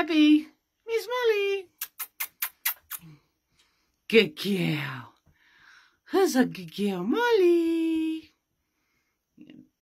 Abby. Miss Molly. Good girl. Who's a good girl? Molly.